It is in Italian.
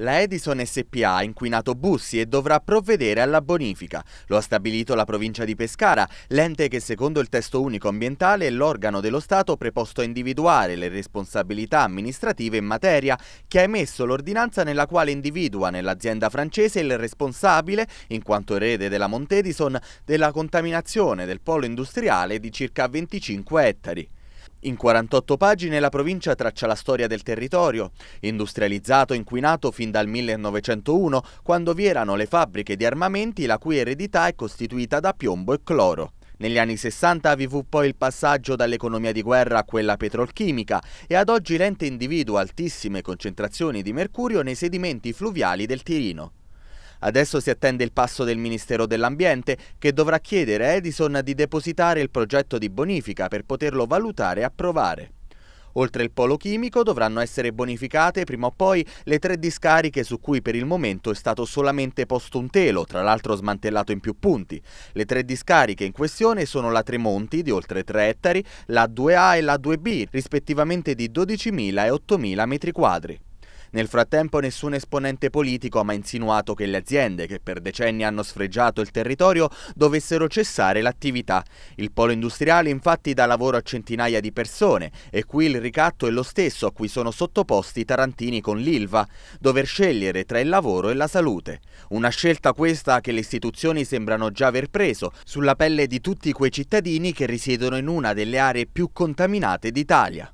La Edison SPA ha inquinato Bussi e dovrà provvedere alla bonifica. Lo ha stabilito la provincia di Pescara, l'ente che secondo il testo unico ambientale è l'organo dello Stato preposto a individuare le responsabilità amministrative in materia, che ha emesso l'ordinanza nella quale individua nell'azienda francese il responsabile, in quanto erede della Montedison, della contaminazione del polo industriale di circa 25 ettari. In 48 pagine la provincia traccia la storia del territorio, industrializzato e inquinato fin dal 1901, quando vi erano le fabbriche di armamenti la cui eredità è costituita da piombo e cloro. Negli anni 60 vi fu poi il passaggio dall'economia di guerra a quella petrolchimica e ad oggi l'ente individua altissime concentrazioni di mercurio nei sedimenti fluviali del Tirino. Adesso si attende il passo del Ministero dell'Ambiente che dovrà chiedere a Edison di depositare il progetto di bonifica per poterlo valutare e approvare. Oltre il polo chimico dovranno essere bonificate prima o poi le tre discariche su cui per il momento è stato solamente posto un telo, tra l'altro smantellato in più punti. Le tre discariche in questione sono la Tremonti di oltre 3 ettari, la 2A e la 2B rispettivamente di 12.000 e 8.000 metri quadri. Nel frattempo nessun esponente politico ha mai insinuato che le aziende che per decenni hanno sfregiato il territorio dovessero cessare l'attività. Il polo industriale infatti dà lavoro a centinaia di persone e qui il ricatto è lo stesso a cui sono sottoposti i tarantini con l'Ilva, dover scegliere tra il lavoro e la salute. Una scelta questa che le istituzioni sembrano già aver preso sulla pelle di tutti quei cittadini che risiedono in una delle aree più contaminate d'Italia.